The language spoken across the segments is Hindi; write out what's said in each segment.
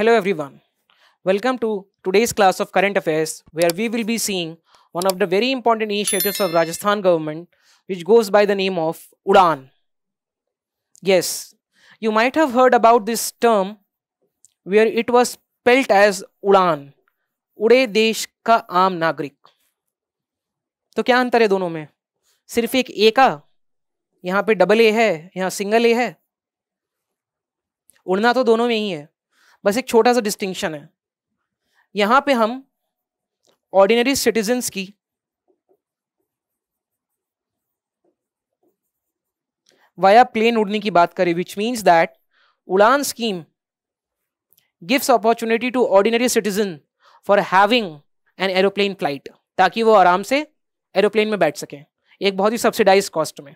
Hello everyone. Welcome to today's class of current affairs where we will be seeing one of the very important initiatives of Rajasthan government which goes by the name of Udan. Yes, you might have heard about this term where it was spelt as Udan. उड़े देश का आम नागरिक तो क्या अंतर है दोनों में सिर्फ एक ए का यहाँ पे डबल ए है यहाँ सिंगल ए है उड़ना तो दोनों में ही है बस एक छोटा सा डिस्टिंक्शन है यहां पे हम ऑर्डिनरी सिटीजन्स की वाया प्लेन उड़ने की बात करें which means that Udaan scheme gives opportunity to ordinary citizen for having an aeroplane flight ताकि वो आराम से एरोप्लेन में बैठ सकें एक बहुत ही सब्सिडाइज कॉस्ट में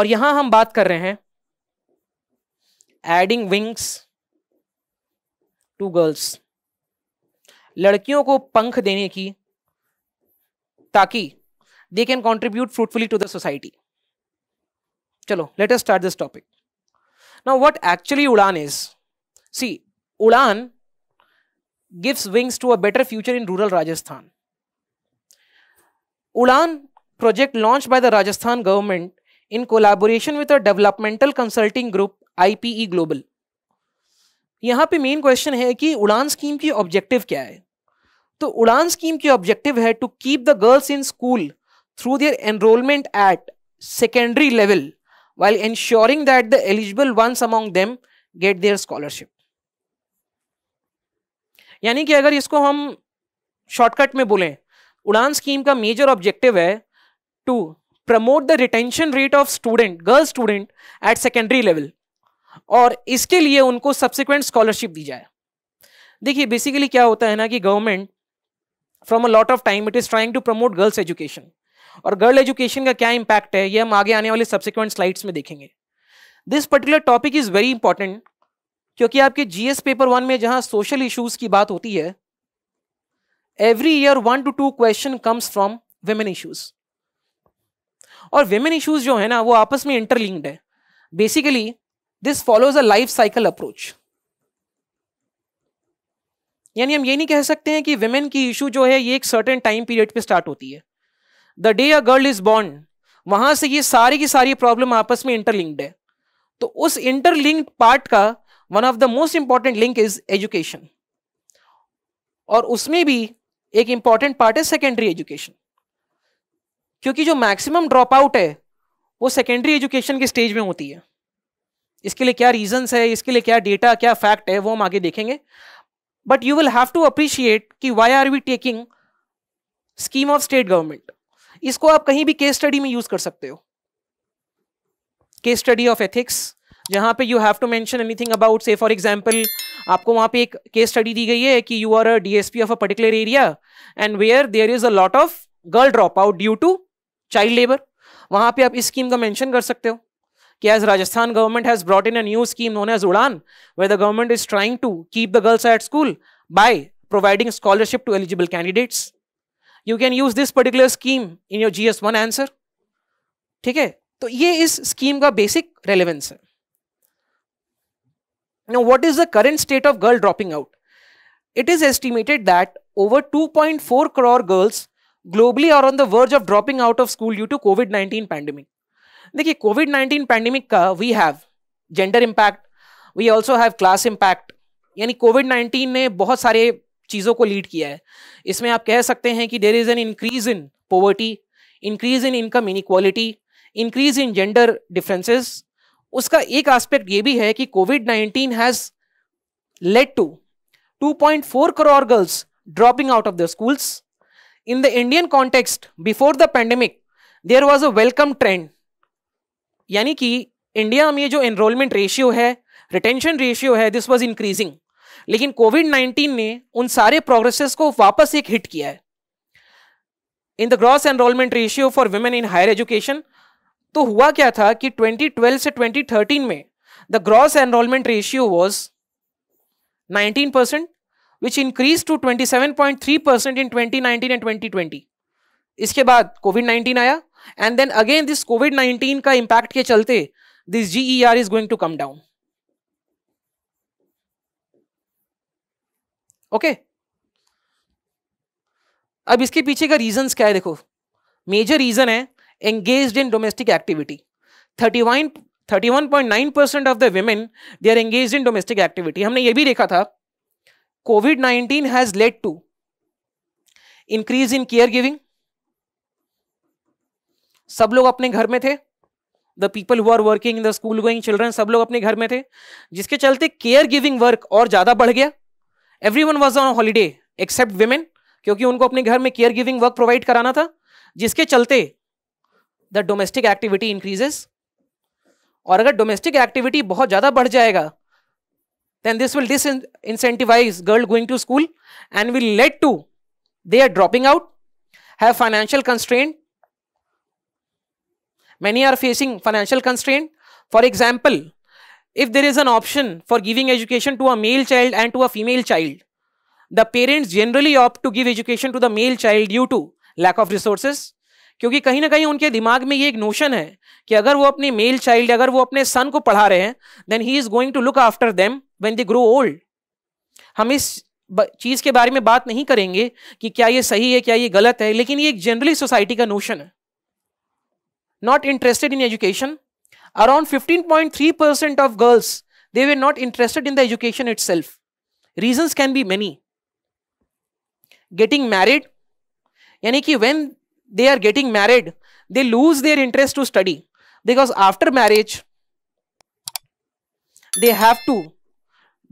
और यहां हम बात कर रहे हैं एडिंग विंग्स टू गर्ल्स लड़कियों को पंख देने की ताकि they can contribute fruitfully to the society चलो let us start this topic now what actually Udaan is see Udaan gives wings to a better future in rural Rajasthan Udaan project launch by the Rajasthan government in collaboration with a developmental consulting group IPE global यहाँ पे मेन क्वेश्चन है कि उड़ान स्कीम की ऑब्जेक्टिव क्या है तो उड़ान स्कीम की ऑब्जेक्टिव है to keep the girls in school through their enrolment at secondary level while ensuring that the eligible ones among them get their scholarship यानी कि अगर इसको हम शॉर्टकट में बोलें उड़ान स्कीम का मेजर ऑब्जेक्टिव है to promote the retention rate of student girl student at secondary level और इसके लिए उनको सब्सिक्वेंट स्कॉलरशिप दी जाए देखिए बेसिकली क्या होता है ना कि government from a lot of time it is trying to promote girls education और गर्ल एजुकेशन का क्या इंपैक्ट है ये हम आगे आने वाले सब्सिक्वेंट स्लाइड्स में देखेंगे this particular topic is very important क्योंकि आपके जीएस पेपर वन में जहां सोशल इश्यूज की बात होती है every year one two two question comes from women issues और वेमेन इश्यूज जो है ना वो आपस में इंटरलिंक्ड है basically this follows a life cycle approach यानी हम ये नहीं कह सकते हैं कि वेमेन की इशू जो है ये एक सर्टेन टाइम पीरियड पे स्टार्ट होती है the day a girl is born वहां से ये सारी की सारी प्रॉब्लम आपस में इंटरलिंक्ड है तो उस इंटरलिंक्ड पार्ट का one of the most important link is education और उसमें भी एक इंपॉर्टेंट पार्ट है सेकेंडरी एजुकेशन क्योंकि जो मैक्सिमम ड्रॉप आउट है वो सेकेंडरी एजुकेशन के स्टेज में होती है इसके लिए क्या रीजंस है इसके लिए क्या डेटा क्या फैक्ट है वो हम आगे देखेंगे but you will have to appreciate कि why are we taking scheme of state government इसको आप कहीं भी केस स्टडी में यूज कर सकते हो केस स्टडी ऑफ एथिक्स जहां पे you have to mention anything about say for example आपको वहां पे एक केस स्टडी दी गई है कि you are a DSP of a particular area and where there is a lot of girl drop out due to child labour वहां पे आप इस स्कीम का मेंशन कर सकते हो as Rajasthan government has brought in a new scheme known as Udan, where the government is trying to keep the girls at school by providing scholarship to eligible candidates. You can use this particular scheme in your GS1 answer. ठीक है तो ये इस स्कीम का basic relevance Now, what is the current state of girl dropping out? It is estimated that over 2.4 crore girls globally are on the verge of dropping out of school due to COVID-19 pandemic. देखिए कोविड नाइन्टीन पैंडेमिक का we have gender impact we also have class impact यानी कोविड नाइन्टीन ने बहुत सारे चीज़ों को लीड किया है इसमें आप कह सकते हैं कि there is an increase in poverty increase in income inequality increase in gender differences उसका एक आस्पेक्ट ये भी है कि COVID nineteen has two point 2.4 crore girls dropping out of the schools in the Indian context before the pandemic there was a welcome trend यानी कि इंडिया में जो एनरोलमेंट रेशियो है रिटेंशन रेशियो है दिस वॉज इंक्रीजिंग लेकिन कोविड नाइन्टीन ने उन सारे प्रोग्रेसेस को वापस एक हिट किया है in the gross enrolment ratio for women in higher education तो हुआ क्या था कि 2012 से 2013 में the gross enrolment ratio was 19 percent which increase to 27.3 percent in 2019 and 2020 इसके बाद कोविड 19 आया and then again this COVID nineteen का इंपैक्ट के चलते this G E R is going to come down okay अब इसके पीछे का रीजन क्या है देखो मेजर रीजन है engage in domestic activity thirty nine thirty one point nine percent of the women they are engage in domestic activity हमने ये भी देखा था COVID nineteen has led to increase in care giving सब लोग अपने घर में थे the people who are working the school going children सब लोग अपने घर में थे जिसके चलते केयर गिविंग वर्क और ज्यादा बढ़ गया everyone was on holiday except women क्योंकि उनको अपने घर में केयर गिविंग वर्क प्रोवाइड कराना था जिसके चलते द डोमेस्टिक एक्टिविटी इंक्रीजेस और अगर डोमेस्टिक एक्टिविटी बहुत ज्यादा बढ़ जाएगा this will disincentivise girl going to school and will let to they are dropping out have financial constraint Many are facing financial constraint. For example, if there is an option for giving education to a male child and to a female child, the parents generally opt to give education to the male child due to lack of resources. क्योंकि कहीं ना कहीं उनके दिमाग में ये एक नोशन है कि अगर वो अपने मेल चाइल्ड अगर वो अपने सन को पढ़ा रहे हैं then he is going to look after them when they grow old हम इस चीज के बारे में बात नहीं करेंगे कि क्या ये सही है क्या ये गलत है लेकिन ये एक जनरली सोसाइटी का नोशन है not interested in education. Around 15.3% of girls, they were not interested in the education itself. Reasons can be many. Getting married, yani ki when they are getting married, they lose their interest to study because after marriage, they have to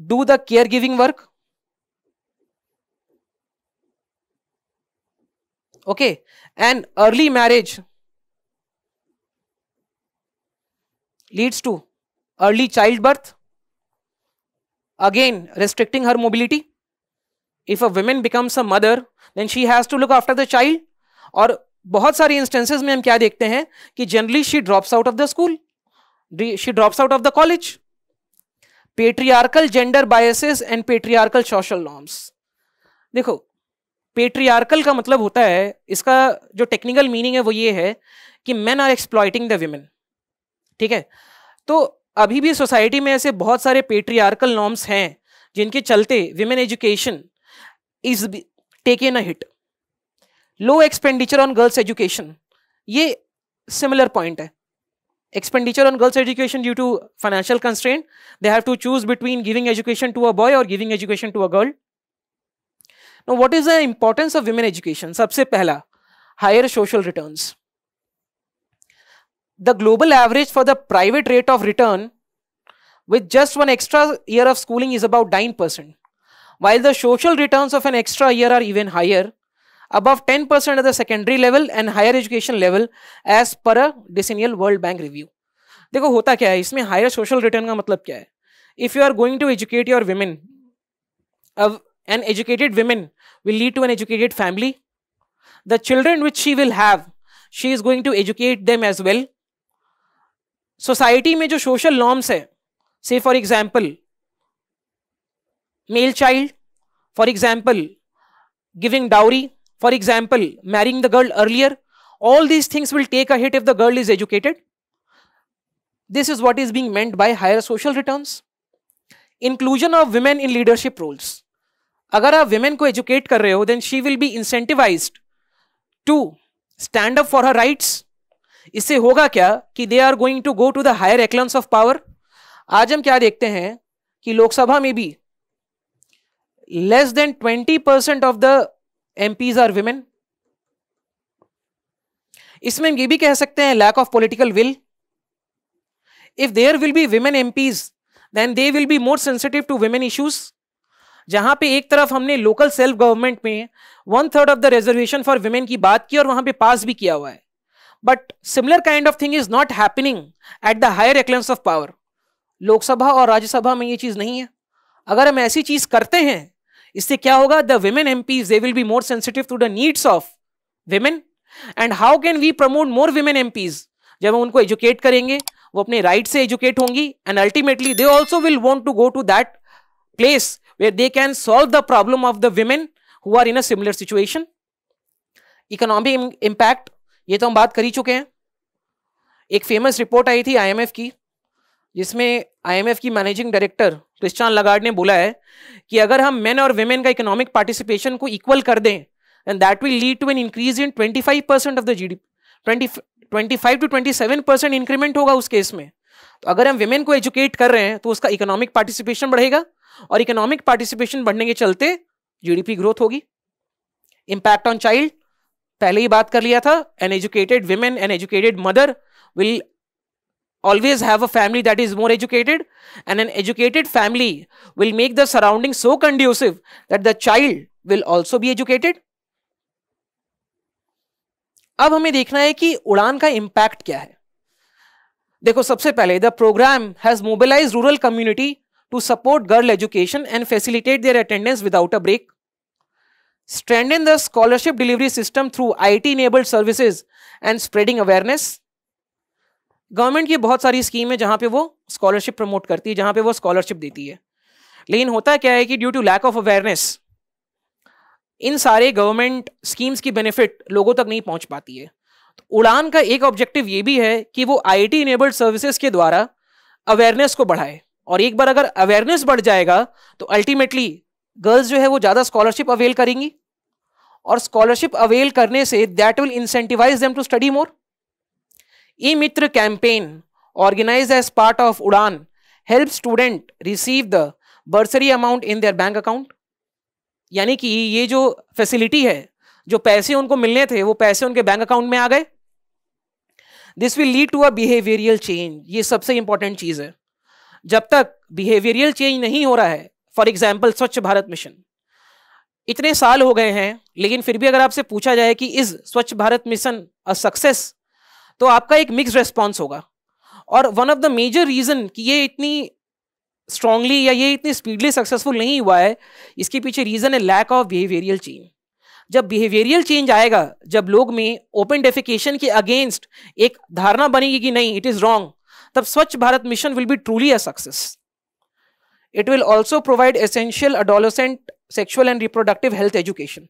do the caregiving work. Okay, and early marriage leads to early childbirth again restricting her mobility if a woman becomes a mother then she has to look after the child और बहुत सारी इंस्टेंसेस में हम क्या देखते हैं कि generally she drops out of the school she drops out of the college patriarchal gender biases and patriarchal social norms देखो पेट्रियार्कल का मतलब होता है इसका जो टेक्निकल मीनिंग है वो ये है कि men are exploiting the women ठीक है तो अभी भी सोसाइटी में ऐसे बहुत सारे पेट्रियार्कल नॉर्म्स हैं जिनके चलते women education is taken a hit low expenditure on girls education ये सिमिलर पॉइंट है expenditure on girls education due to financial constraint they have to choose between giving education to a boy और giving education to a girl no what is the importance of women education सबसे पहला higher social return the global average for the private rate of return with just one extra year of schooling is about 9%, while the social returns of an extra year are even higher, above 10% at the secondary level and higher education level as per a decennial World Bank review. देखो होता क्या है इसमें हायर सोशल रिटर्न का मतलब क्या है if you are going to educate your women an educated woman will lead to an educated family. The children which she will have, she is going to educate them as well. Society में जो सोशल नॉर्म्स है say for example male child for example giving dowry for example marrying the girl earlier all these things will take a hit if the girl is educated this is what is being meant by higher social return inclusion of women in leadership roles अगर आप वुमेन को एजुकेट कर रहे हो then she will be incentivise to stand up for her rights इससे होगा क्या कि they are going to go to the higher echelons of power आज हम क्या देखते हैं कि लोकसभा में भी less than twenty percent of the MPs are women इसमें हम ये भी कह सकते हैं lack of political will if there will be women MPs then they will be more sensitive to women issues जहां पे एक तरफ हमने लोकल सेल्फ गवर्नमेंट में one third of the reservation for women की बात की और वहां पे पास भी किया हुआ है but similar kind of thing is not happening at the higher echelons of power Lok Sabha और राज्यसभा में ये चीज नहीं है अगर हम ऐसी चीज करते हैं इससे क्या होगा the women MPs they will be more sensitive to the needs of women and how can we promote more women MPs जब हम उनको एजुकेट करेंगे वो अपने राइट से एजुकेट होंगी and ultimately they also will want to go to that place where they can solve the problem of the women who are in a similar situation economic impact ये तो हम बात कर ही चुके हैं एक फेमस रिपोर्ट आई थी आईएमएफ की जिसमें आईएमएफ की मैनेजिंग डायरेक्टर क्रिस्टान लगाड़ ने बोला है कि अगर हम मेन और वेमेन का इकोनॉमिक पार्टिसिपेशन को इक्वल कर दें and that will lead to an increase in twenty five percent of the G D twenty twenty five to twenty seven percent increment होगा उस केस में तो अगर हम वेमेन को एजुकेट कर रहे हैं तो उसका इकोनॉमिक पार्टिसिपेशन बढ़ेगा और इकोनॉमिक पार्टिसिपेशन बढ़ने के चलते जीडीपी ग्रोथ होगी इम्पैक्ट ऑन चाइल्ड पहले ही बात कर लिया था an educated women an educated mother will always have a family that is more educated and an educated family will make the surrounding so conducive that the child will also be educated अब हमें देखना है कि उड़ान का इंपैक्ट क्या है देखो सबसे पहले the programme has mobilise rural community to support girl education and facilitate their attendance without a break strengthen the scholarship delivery system through IT enabled services and spreading awareness government की बहुत सारी स्कीम है जहाँ पे वो स्कॉलरशिप प्रमोट करती है जहाँ पे वो स्कॉलरशिप देती है लेकिन होता क्या है कि due to lack of awareness इन सारे गवर्नमेंट स्कीम्स की बेनिफिट लोगों तक नहीं पहुंच पाती है तो उड़ान का एक ऑब्जेक्टिव ये भी है कि वो आई टी इनेबल्ड सर्विसेज के द्वारा अवेयरनेस को बढ़ाए और एक बार अगर अवेयरनेस बढ़ जाएगा तो अल्टीमेटली गर्ल्स जो है वो ज़्यादा स्कॉलरशिप अवेल करेंगी और स्कॉलरशिप अवेल करने से that will incentivise them to study more E Mitra campaign organise as part of Udaan help student receive the bursary amount in their bank account यानी कि ये जो फैसिलिटी है जो पैसे उनको मिलने थे वो पैसे उनके बैंक अकाउंट में आ गए this will lead to a behavioural change ये सबसे इंपॉर्टेंट चीज़ है जब तक बिहेवियरियल चेंज नहीं हो रहा है फॉर एग्जाम्पल स्वच्छ भारत मिशन इतने साल हो गए हैं लेकिन फिर भी अगर आपसे पूछा जाए कि इज स्वच्छ भारत मिशन अ सक्सेस तो आपका एक मिक्स रेस्पॉन्स होगा और one of the major reason कि ये इतनी स्ट्रांगली या ये इतनी स्पीडली सक्सेसफुल नहीं हुआ है इसके पीछे रीज़न है लैक ऑफ बिहेवियरियल चेंज जब बिहेवियरियल चेंज आएगा जब लोग में ओपन डेफिकेशन के अगेंस्ट एक धारणा बनेगी कि नहीं इट इज़ रॉन्ग तब Swachh Bharat mission will be truly a success It will also provide essential adolescent sexual and reproductive health education.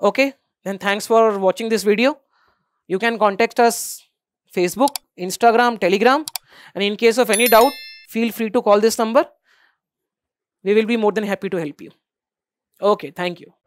Okay, then thanks for watching this video. You can contact us Facebook, Instagram, Telegram and in case of any doubt, feel free to call this number. We will be more than happy to help you. Okay, thank you.